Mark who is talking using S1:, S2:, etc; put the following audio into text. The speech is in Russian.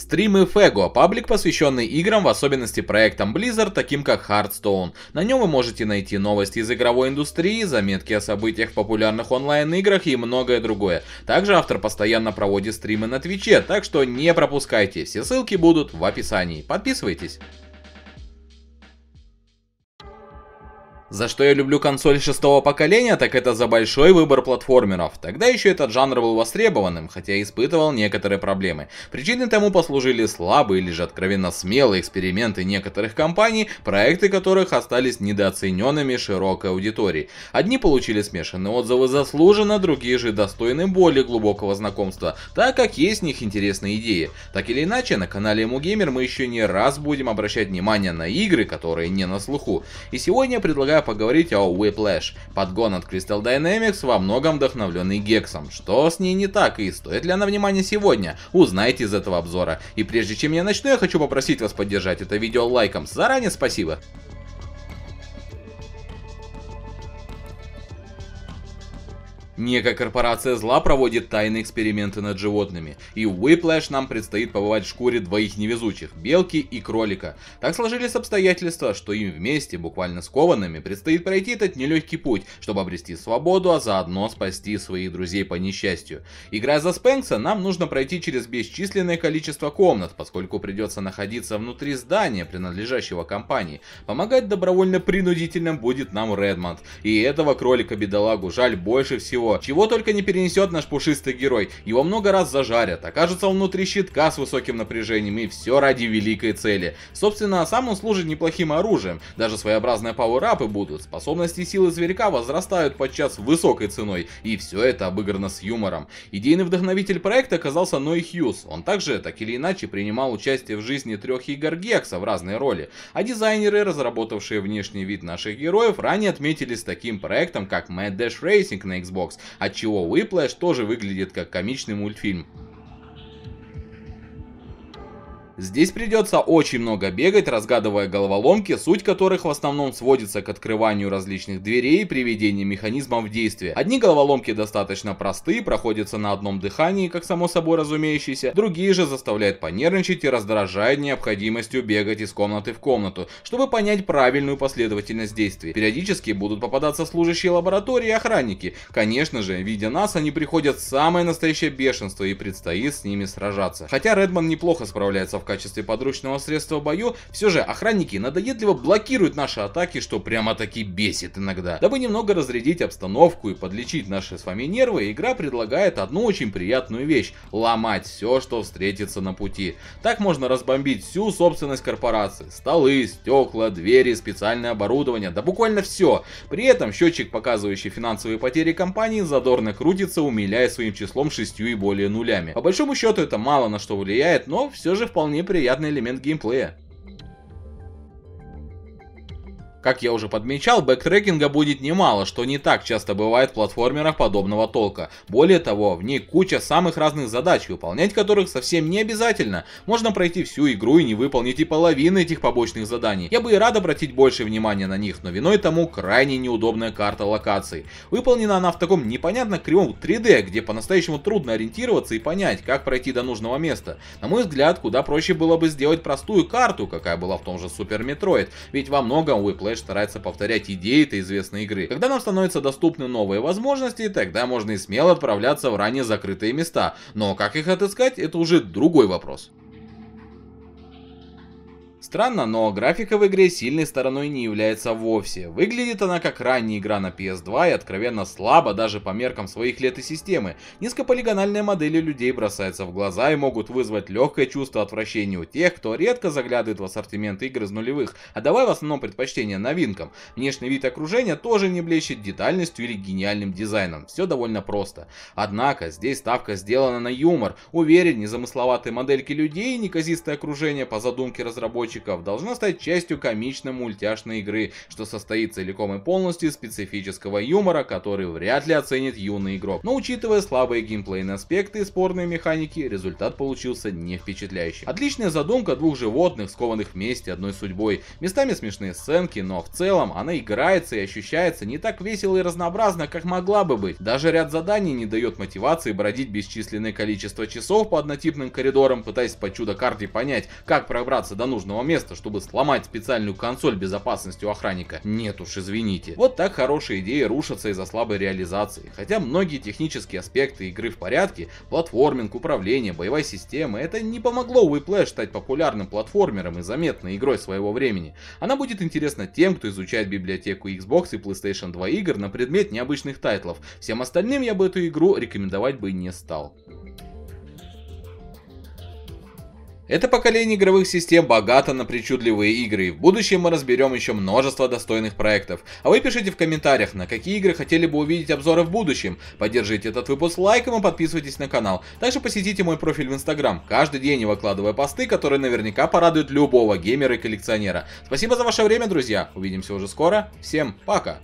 S1: Стримы Фего – паблик, посвященный играм, в особенности проектам Blizzard, таким как Hearthstone. На нем вы можете найти новости из игровой индустрии, заметки о событиях в популярных онлайн-играх и многое другое. Также автор постоянно проводит стримы на Твиче, так что не пропускайте, все ссылки будут в описании. Подписывайтесь! За что я люблю консоль шестого поколения, так это за большой выбор платформеров. Тогда еще этот жанр был востребованным, хотя испытывал некоторые проблемы. Причиной тому послужили слабые или же откровенно смелые эксперименты некоторых компаний, проекты которых остались недооцененными широкой аудиторией. Одни получили смешанные отзывы заслуженно, другие же достойны более глубокого знакомства, так как есть в них интересные идеи. Так или иначе, на канале Мугеймер мы еще не раз будем обращать внимание на игры, которые не на слуху. И сегодня я предлагаю поговорить о Whiplash, подгон от Crystal Dynamics, во многом вдохновленный Гексом. Что с ней не так и стоит ли она внимания сегодня, узнайте из этого обзора. И прежде чем я начну, я хочу попросить вас поддержать это видео лайком. Заранее спасибо! Некая корпорация зла проводит тайные эксперименты над животными, и в Whiplash нам предстоит побывать в шкуре двоих невезучих – белки и кролика. Так сложились обстоятельства, что им вместе, буквально скованными, предстоит пройти этот нелегкий путь, чтобы обрести свободу, а заодно спасти своих друзей по несчастью. Играя за Спэнкса, нам нужно пройти через бесчисленное количество комнат, поскольку придется находиться внутри здания, принадлежащего компании. Помогать добровольно-принудительным будет нам Редмонд, и этого кролика-бедолагу жаль больше всего, чего только не перенесет наш пушистый герой. Его много раз зажарят, окажется внутри щитка с высоким напряжением, и все ради великой цели. Собственно, сам он служит неплохим оружием. Даже своеобразные пауэрапы будут. Способности силы зверька возрастают подчас высокой ценой, и все это обыграно с юмором. Идейный вдохновитель проекта оказался Ной Хьюз. Он также, так или иначе, принимал участие в жизни трех игр Гекса в разные роли. А дизайнеры, разработавшие внешний вид наших героев, ранее отметились таким проектом, как Mad Dash Racing на Xbox отчего Whiplash тоже выглядит как комичный мультфильм. Здесь придется очень много бегать, разгадывая головоломки, суть которых в основном сводится к открыванию различных дверей и приведению механизмов в действие. Одни головоломки достаточно простые, проходятся на одном дыхании, как само собой разумеющиеся, другие же заставляют понервничать и раздражают необходимостью бегать из комнаты в комнату, чтобы понять правильную последовательность действий. Периодически будут попадаться служащие лаборатории и охранники. Конечно же, видя нас, они приходят в самое настоящее бешенство и предстоит с ними сражаться. Хотя Редман неплохо справляется в качестве подручного средства бою, все же охранники надоедливо блокируют наши атаки, что прямо-таки бесит иногда. Дабы немного разрядить обстановку и подлечить наши с вами нервы, игра предлагает одну очень приятную вещь – ломать все, что встретится на пути. Так можно разбомбить всю собственность корпорации – столы, стекла, двери, специальное оборудование, да буквально все. При этом счетчик, показывающий финансовые потери компании, задорно крутится, умиляя своим числом шестью и более нулями. По большому счету это мало на что влияет, но все же вполне неприятный элемент геймплея. Как я уже подмечал, бэктрекинга будет немало, что не так часто бывает в платформерах подобного толка. Более того, в ней куча самых разных задач, выполнять которых совсем не обязательно. Можно пройти всю игру и не выполнить и половины этих побочных заданий. Я бы и рад обратить больше внимания на них, но виной тому крайне неудобная карта локаций. Выполнена она в таком непонятно кривом 3D, где по-настоящему трудно ориентироваться и понять, как пройти до нужного места. На мой взгляд, куда проще было бы сделать простую карту, какая была в том же Супер Метроид, ведь во многом Уиплей Flash старается повторять идеи этой известной игры. Когда нам становятся доступны новые возможности, тогда можно и смело отправляться в ранее закрытые места. Но как их отыскать, это уже другой вопрос. Странно, но графика в игре сильной стороной не является вовсе. Выглядит она как ранняя игра на PS2 и откровенно слабо даже по меркам своих лет и системы. Низкополигональные модели людей бросаются в глаза и могут вызвать легкое чувство отвращения у тех, кто редко заглядывает в ассортимент игр из нулевых, а отдавая в основном предпочтение новинкам. Внешний вид окружения тоже не блещет детальностью или гениальным дизайном. Все довольно просто. Однако, здесь ставка сделана на юмор. Уверен, незамысловатые модельки людей и неказистое окружение по задумке разработчиков разработчиков должна стать частью комично-мультяшной игры, что состоит целиком и полностью из специфического юмора, который вряд ли оценит юный игрок. Но учитывая слабые геймплейные аспекты и спорные механики, результат получился не впечатляющий. Отличная задумка двух животных, скованных вместе одной судьбой. Местами смешные сценки, но в целом она играется и ощущается не так весело и разнообразно, как могла бы быть. Даже ряд заданий не дает мотивации бродить бесчисленное количество часов по однотипным коридорам, пытаясь по чудо-карте понять, как пробраться до нужного свободного места, чтобы сломать специальную консоль безопасностью охранника. Нет уж, извините. Вот так хорошие идеи рушатся из-за слабой реализации. Хотя многие технические аспекты игры в порядке, платформинг, управление, боевая система, это не помогло Whiplash стать популярным платформером и заметной игрой своего времени. Она будет интересна тем, кто изучает библиотеку Xbox и PlayStation 2 игр на предмет необычных тайтлов. Всем остальным я бы эту игру рекомендовать бы не стал. Это поколение игровых систем богато на причудливые игры, и в будущем мы разберем еще множество достойных проектов. А вы пишите в комментариях, на какие игры хотели бы увидеть обзоры в будущем. Поддержите этот выпуск лайком и подписывайтесь на канал. Также посетите мой профиль в Инстаграм. Каждый день я выкладываю посты, которые наверняка порадуют любого геймера и коллекционера. Спасибо за ваше время, друзья. Увидимся уже скоро. Всем пока!